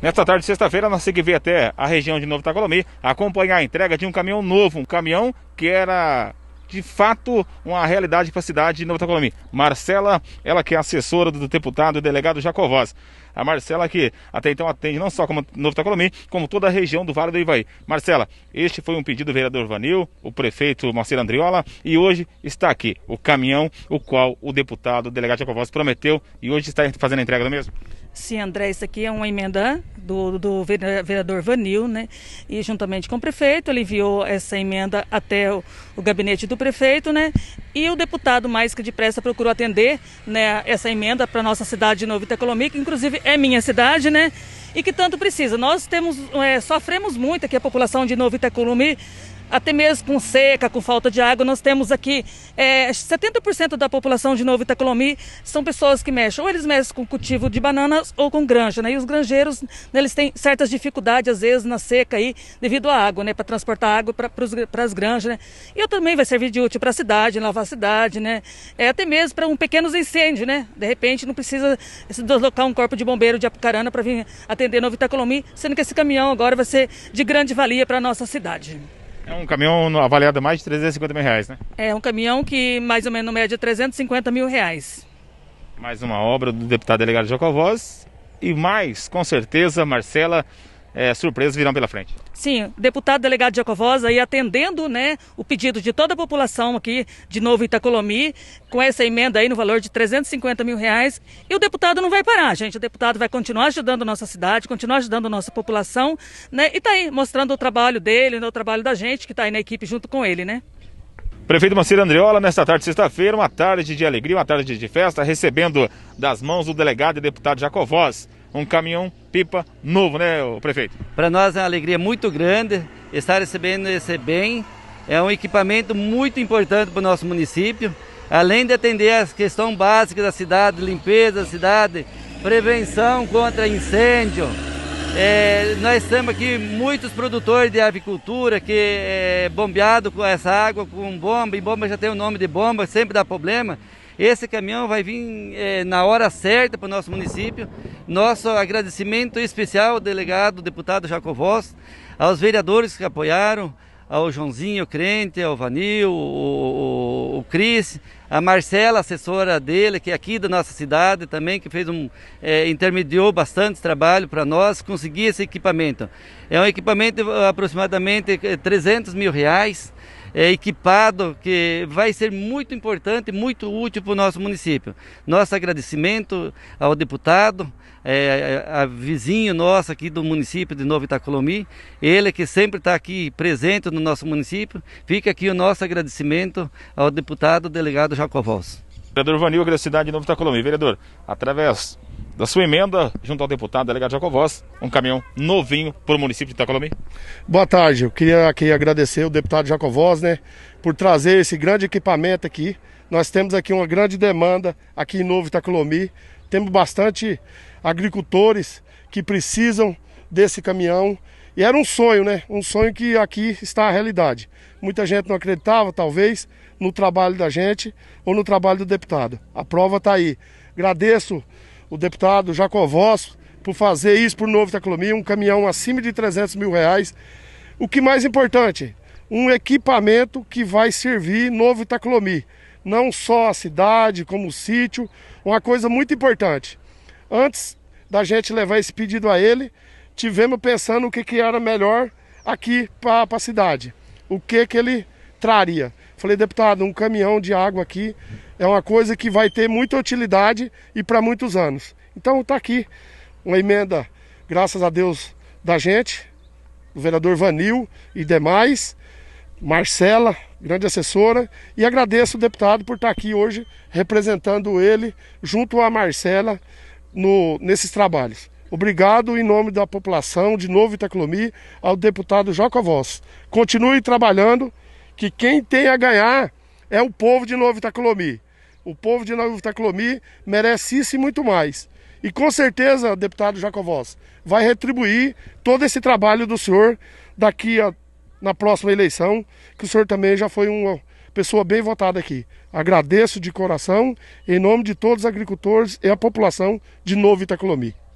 Nesta tarde de sexta-feira, nós seguimos até a região de Novo Itacolomi acompanhar a entrega de um caminhão novo, um caminhão que era de fato uma realidade para a cidade de Novo Itacolomi. Marcela, ela que é assessora do deputado e delegado Jacovós. A Marcela que até então atende não só como Novo Itacolomi, como toda a região do Vale do Ivaí. Marcela, este foi um pedido do vereador Vanil, o prefeito Marcelo Andriola, e hoje está aqui o caminhão o qual o deputado o delegado Jacovós prometeu e hoje está fazendo a entrega do é mesmo. Sim, André, isso aqui é uma emenda do, do vereador Vanil, né? E juntamente com o prefeito, ele enviou essa emenda até o, o gabinete do prefeito, né? E o deputado mais que depressa procurou atender né, essa emenda para nossa cidade de Novo Itacolomi, que inclusive é minha cidade, né? E que tanto precisa. Nós temos, é, sofremos muito aqui, a população de Novo Itacolomi até mesmo com seca, com falta de água, nós temos aqui é, 70% da população de Novo Itacolomi são pessoas que mexem, ou eles mexem com cultivo de bananas ou com granja, né? E os granjeiros, né, eles têm certas dificuldades, às vezes, na seca aí, devido à água, né? Para transportar água para as granjas, né? E eu também vai servir de útil para a cidade, lavar a cidade, né? É, até mesmo para um pequeno incêndio, né? De repente não precisa se deslocar um corpo de bombeiro de Apucarana para vir atender Novo Itacolomi, sendo que esse caminhão agora vai ser de grande valia para a nossa cidade. É um caminhão avaliado a mais de 350 mil reais, né? É um caminhão que mais ou menos no média 350 mil reais. Mais uma obra do deputado delegado Jacovós e mais, com certeza, Marcela, é, surpresas virão pela frente. Sim, deputado delegado Jacovosa e atendendo né, o pedido de toda a população aqui de Novo Itacolomi, com essa emenda aí no valor de 350 mil reais. E o deputado não vai parar, gente. O deputado vai continuar ajudando a nossa cidade, continuar ajudando a nossa população, né? E está aí mostrando o trabalho dele, né, o trabalho da gente que está aí na equipe junto com ele, né? Prefeito Marcelo Andriola, nesta tarde de sexta-feira, uma tarde de alegria, uma tarde de festa, recebendo das mãos o delegado e deputado Jacovosa um caminhão pipa novo, né, prefeito? Para nós é uma alegria muito grande estar recebendo esse bem. É um equipamento muito importante para o nosso município. Além de atender as questões básicas da cidade, limpeza da cidade, prevenção contra incêndio. É, nós temos aqui muitos produtores de avicultura que é bombeado com essa água, com bomba, e bomba já tem o nome de bomba, sempre dá problema. Esse caminhão vai vir é, na hora certa para o nosso município nosso agradecimento especial ao delegado, deputado Jaco Voss, aos vereadores que apoiaram, ao Joãozinho Crente, ao Vanil, o, o, o Cris, a Marcela, assessora dele, que é aqui da nossa cidade também, que fez um, é, intermediou bastante trabalho para nós conseguir esse equipamento. É um equipamento ah, aproximadamente 300 é, mil reais, é, equipado, que vai ser muito importante, muito útil para o nosso município. Nosso agradecimento ao deputado, é, a vizinho nosso aqui do município de Novo Itacolomi, ele que sempre está aqui presente no nosso município. Fica aqui o nosso agradecimento ao deputado delegado Jacobos. Vereador Vanil, da cidade de Novo Itacolomi. Vereador, através da sua emenda junto ao deputado delegado Jacovós, um caminhão novinho para o município de Itacolomi. Boa tarde, eu queria aqui agradecer o deputado Jacovós, né, por trazer esse grande equipamento aqui. Nós temos aqui uma grande demanda aqui em Novo Itacolomi, temos bastante agricultores que precisam desse caminhão e era um sonho, né? Um sonho que aqui está a realidade. Muita gente não acreditava, talvez, no trabalho da gente ou no trabalho do deputado. A prova está aí. Agradeço o deputado Jacovós por fazer isso por Novo Itacolomi, um caminhão acima de 300 mil reais. O que mais importante, um equipamento que vai servir Novo Itacolomi, não só a cidade, como o sítio, uma coisa muito importante. Antes da gente levar esse pedido a ele, tivemos pensando o que, que era melhor aqui para a cidade, o que, que ele traria. Falei, deputado, um caminhão de água aqui é uma coisa que vai ter muita utilidade e para muitos anos. Então está aqui uma emenda, graças a Deus, da gente, do vereador Vanil e demais, Marcela, grande assessora, e agradeço o deputado por estar tá aqui hoje representando ele junto à Marcela no, nesses trabalhos. Obrigado em nome da população de Novo Itacolomi ao deputado Joca Voss. Continue trabalhando, que quem tem a ganhar é o povo de Novo Itacolomi. O povo de Nova Itaclomi merece isso e muito mais. E com certeza, deputado Jacovós, vai retribuir todo esse trabalho do senhor daqui a, na próxima eleição, que o senhor também já foi uma pessoa bem votada aqui. Agradeço de coração, em nome de todos os agricultores e a população de Novo Itacolomi.